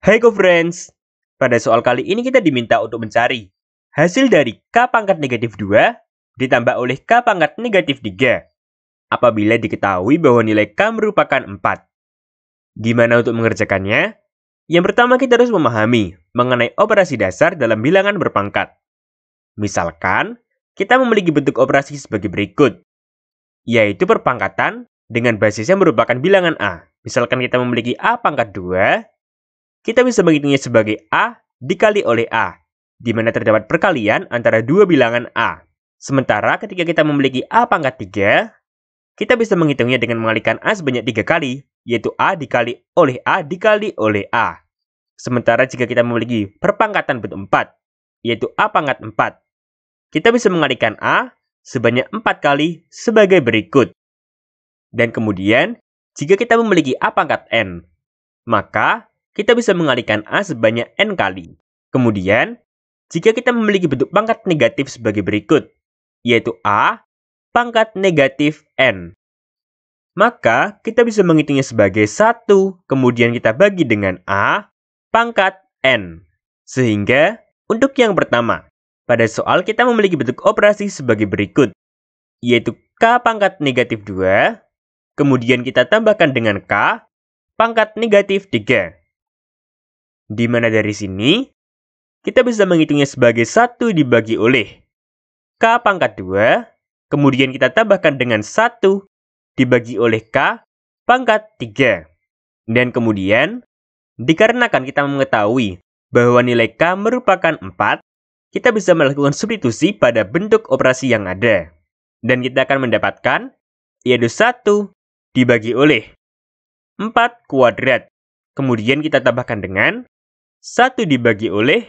Hai hey friends pada soal kali ini kita diminta untuk mencari hasil dari K pangkat negatif 2 ditambah oleh K pangkat negatif 3 apabila diketahui bahwa nilai K merupakan 4. Gimana untuk mengerjakannya? Yang pertama kita harus memahami mengenai operasi dasar dalam bilangan berpangkat. Misalkan, kita memiliki bentuk operasi sebagai berikut, yaitu perpangkatan dengan basisnya merupakan bilangan A. Misalkan kita memiliki A pangkat 2 kita bisa menghitungnya sebagai A dikali oleh A, di mana terdapat perkalian antara dua bilangan A. Sementara ketika kita memiliki A pangkat 3, kita bisa menghitungnya dengan mengalikan A sebanyak tiga kali, yaitu A dikali oleh A dikali oleh A. Sementara jika kita memiliki perpangkatan bentuk 4, yaitu A pangkat 4, kita bisa mengalikan A sebanyak empat kali sebagai berikut. Dan kemudian, jika kita memiliki A pangkat N, maka kita bisa mengalihkan A sebanyak N kali. Kemudian, jika kita memiliki bentuk pangkat negatif sebagai berikut, yaitu A pangkat negatif N. Maka, kita bisa menghitungnya sebagai 1, kemudian kita bagi dengan A pangkat N. Sehingga, untuk yang pertama, pada soal kita memiliki bentuk operasi sebagai berikut, yaitu K pangkat negatif 2, kemudian kita tambahkan dengan K pangkat negatif 3 di mana dari sini kita bisa menghitungnya sebagai satu dibagi oleh K pangkat 2, kemudian kita tambahkan dengan satu dibagi oleh K pangkat 3. Dan kemudian, dikarenakan kita mengetahui bahwa nilai K merupakan 4, kita bisa melakukan substitusi pada bentuk operasi yang ada. Dan kita akan mendapatkan yaitu 1 dibagi oleh 4 kuadrat. Kemudian kita tambahkan dengan 1 dibagi oleh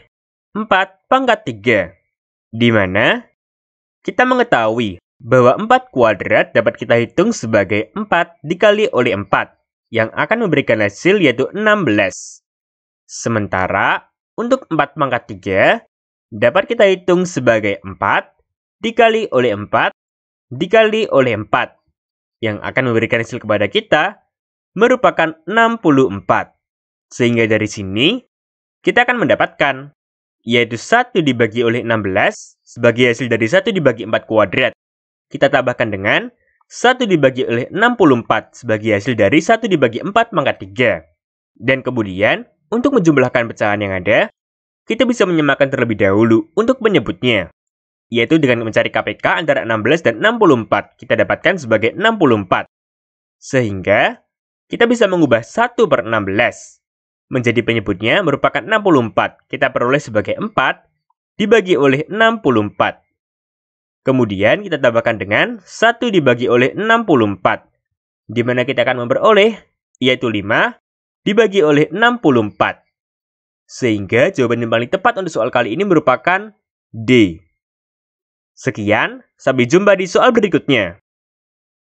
4 pangkat 3, di mana kita mengetahui bahwa 4 kuadrat dapat kita hitung sebagai 4 dikali oleh 4, yang akan memberikan hasil yaitu 16. Sementara untuk 4 pangkat 3, dapat kita hitung sebagai 4 dikali oleh 4 dikali oleh 4, yang akan memberikan hasil kepada kita merupakan 64. Sehingga dari sini, kita akan mendapatkan, yaitu 1 dibagi oleh 16 sebagai hasil dari 1 dibagi 4 kuadrat. Kita tambahkan dengan 1 dibagi oleh 64 sebagai hasil dari 1 dibagi 4 pangkat 3. Dan kemudian, untuk menjumlahkan pecahan yang ada, kita bisa menyamakan terlebih dahulu untuk menyebutnya. Yaitu dengan mencari KPK antara 16 dan 64, kita dapatkan sebagai 64. Sehingga, kita bisa mengubah 1 per 16 menjadi penyebutnya merupakan 64. Kita peroleh sebagai 4 dibagi oleh 64. Kemudian kita tambahkan dengan 1 dibagi oleh 64. Di mana kita akan memperoleh yaitu 5 dibagi oleh 64. Sehingga jawaban yang paling tepat untuk soal kali ini merupakan D. Sekian, sampai jumpa di soal berikutnya.